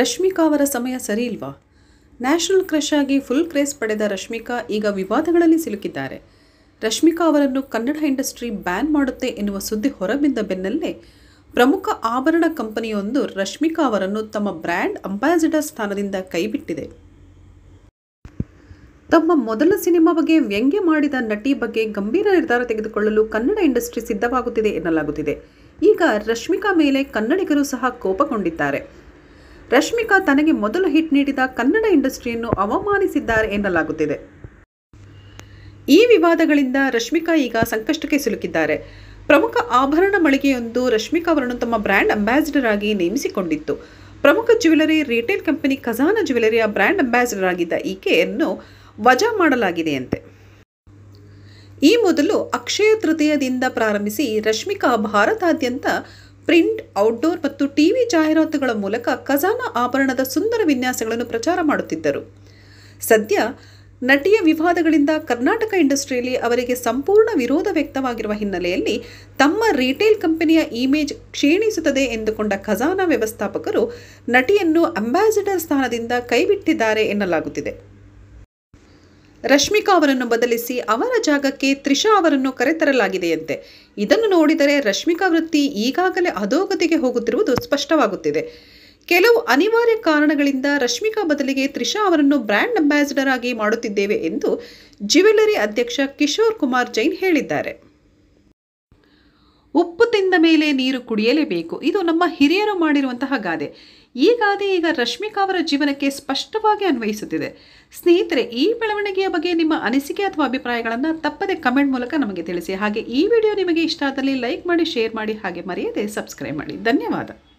ರಶ್ಮಿಕಾ ಅವರ ಸಮಯ ಸರಿ ಇಲ್ವಾ ನ್ಯಾಷನಲ್ ಕ್ರಶ್ ಆಗಿ ಫುಲ್ ಕ್ರೇಸ್ ಪಡೆದ ರಶ್ಮಿಕಾ ಈಗ ವಿವಾದಗಳಲ್ಲಿ ಸಿಲುಕಿದ್ದಾರೆ ರಶ್ಮಿಕಾ ಅವರನ್ನು ಕನ್ನಡ ಇಂಡಸ್ಟ್ರಿ ಬ್ಯಾನ್ ಮಾಡುತ್ತೆ ಎನ್ನುವ ಸುದ್ದಿ ಹೊರಬಿದ್ದ ಬೆನ್ನಲ್ಲೇ ಪ್ರಮುಖ ಆಭರಣ ಕಂಪನಿಯೊಂದು ರಶ್ಮಿಕಾ ಅವರನ್ನು ತಮ್ಮ ಬ್ರ್ಯಾಂಡ್ ಅಂಬಾಸಿಡರ್ ಸ್ಥಾನದಿಂದ ಕೈಬಿಟ್ಟಿದೆ ತಮ್ಮ ಮೊದಲ ಸಿನಿಮಾ ಬಗ್ಗೆ ವ್ಯಂಗ್ಯ ಮಾಡಿದ ನಟಿ ಬಗ್ಗೆ ಗಂಭೀರ ನಿರ್ಧಾರ ತೆಗೆದುಕೊಳ್ಳಲು ಕನ್ನಡ ಇಂಡಸ್ಟ್ರಿ ಸಿದ್ಧವಾಗುತ್ತಿದೆ ಎನ್ನಲಾಗುತ್ತಿದೆ ಈಗ ರಶ್ಮಿಕಾ ಮೇಲೆ ಕನ್ನಡಿಗರು ಸಹ ಕೋಪಗೊಂಡಿದ್ದಾರೆ ರಶ್ಮಿಕಾ ತನಗೆ ಮೊದಲು ಹಿಟ್ ನೀಡಿದ ಕನ್ನಡ ಇಂಡಸ್ಟ್ರಿಯನ್ನು ಅವಮಾನಿಸಿದ್ದಾರೆ ಎನ್ನಲಾಗುತ್ತಿದೆ ಈ ವಿವಾದಗಳಿಂದ ರಶ್ಮಿಕಾ ಈಗ ಸಂಕಷ್ಟಕ್ಕೆ ಸಿಲುಕಿದ್ದಾರೆ ಪ್ರಮುಖ ಆಭರಣ ಮಳಿಗೆಯೊಂದು ರಶ್ಮಿಕಾ ಅವರನ್ನು ತಮ್ಮ ಬ್ರ್ಯಾಂಡ್ ಅಂಬಾಸಿಡರ್ ಆಗಿ ನೇಮಿಸಿಕೊಂಡಿತ್ತು ಪ್ರಮುಖ ಜ್ಯುವೆಲರಿ ರಿಟೇಲ್ ಕಂಪನಿ ಖಜಾನಾ ಜ್ಯುವೆಲರಿಯ ಬ್ರ್ಯಾಂಡ್ ಅಂಬಾಸಿಡರ್ ಆಗಿದ್ದ ಈಕೆಯನ್ನು ವಜಾ ಮಾಡಲಾಗಿದೆಯಂತೆ ಈ ಮೊದಲು ಅಕ್ಷಯ ತೃತೀಯದಿಂದ ಪ್ರಾರಂಭಿಸಿ ರಶ್ಮಿಕಾ ಭಾರತಾದ್ಯಂತ ಪ್ರಿಂಟ್ ಔಟ್ಡೋರ್ ಮತ್ತು ಟಿವಿ ಜಾಹೀರಾತುಗಳ ಮೂಲಕ ಖಜಾನಾ ಆಭರಣದ ಸುಂದರ ವಿನ್ಯಾಸಗಳನ್ನು ಪ್ರಚಾರ ಮಾಡುತ್ತಿದ್ದರು ಸದ್ಯ ನಟಿಯ ವಿವಾದಗಳಿಂದ ಕರ್ನಾಟಕ ಇಂಡಸ್ಟ್ರಿಯಲ್ಲಿ ಅವರಿಗೆ ಸಂಪೂರ್ಣ ವಿರೋಧ ವ್ಯಕ್ತವಾಗಿರುವ ಹಿನ್ನೆಲೆಯಲ್ಲಿ ತಮ್ಮ ರಿಟೇಲ್ ಕಂಪನಿಯ ಇಮೇಜ್ ಕ್ಷೀಣಿಸುತ್ತದೆ ಎಂದುಕೊಂಡ ಖಜಾನಾ ವ್ಯವಸ್ಥಾಪಕರು ನಟಿಯನ್ನು ಅಂಬಾಸಿಡರ್ ಸ್ಥಾನದಿಂದ ಕೈಬಿಟ್ಟಿದ್ದಾರೆ ಎನ್ನಲಾಗುತ್ತಿದೆ ರಶ್ಮಿಕಾ ಅವರನ್ನು ಬದಲಿಸಿ ಅವರ ಜಾಗಕ್ಕೆ ತ್ರಿಷಾ ಅವರನ್ನು ಕರೆತರಲಾಗಿದೆಯಂತೆ ಇದನ್ನು ನೋಡಿದರೆ ರಶ್ಮಿಕಾ ವೃತ್ತಿ ಈಗಾಗಲೇ ಅಧೋಗತಿಗೆ ಹೋಗುತ್ತಿರುವುದು ಸ್ಪಷ್ಟವಾಗುತ್ತಿದೆ ಕೆಲವು ಅನಿವಾರ್ಯ ಕಾರಣಗಳಿಂದ ರಶ್ಮಿಕಾ ಬದಲಿಗೆ ತ್ರಿಷಾ ಅವರನ್ನು ಬ್ರ್ಯಾಂಡ್ ಅಂಬಾಸಿಡರ್ ಆಗಿ ಮಾಡುತ್ತಿದ್ದೇವೆ ಎಂದು ಜ್ಯುವೆಲರಿ ಅಧ್ಯಕ್ಷ ಕಿಶೋರ್ ಕುಮಾರ್ ಜೈನ್ ಹೇಳಿದ್ದಾರೆ ಉಪ್ಪು ತಿಂದ ಮೇಲೆ ನೀರು ಕುಡಿಯಲೇಬೇಕು ಇದು ನಮ್ಮ ಹಿರಿಯರು ಮಾಡಿರುವಂತಹ ಗಾದೆ ಈ ಗಾದೆ ಈಗ ರಶ್ಮಿಕಾ ಅವರ ಜೀವನಕ್ಕೆ ಸ್ಪಷ್ಟವಾಗಿ ಅನ್ವಯಿಸುತ್ತಿದೆ ಸ್ನೇಹಿತರೆ ಈ ಬೆಳವಣಿಗೆಯ ಬಗ್ಗೆ ನಿಮ್ಮ ಅನಿಸಿಕೆ ಅಥವಾ ಅಭಿಪ್ರಾಯಗಳನ್ನು ತಪ್ಪದೆ ಕಮೆಂಟ್ ಮೂಲಕ ನಮಗೆ ತಿಳಿಸಿ ಹಾಗೆ ಈ ವಿಡಿಯೋ ನಿಮಗೆ ಇಷ್ಟ ಆದಲ್ಲಿ ಲೈಕ್ ಮಾಡಿ ಶೇರ್ ಮಾಡಿ ಹಾಗೆ ಮರೆಯದೆ ಸಬ್ಸ್ಕ್ರೈಬ್ ಮಾಡಿ ಧನ್ಯವಾದ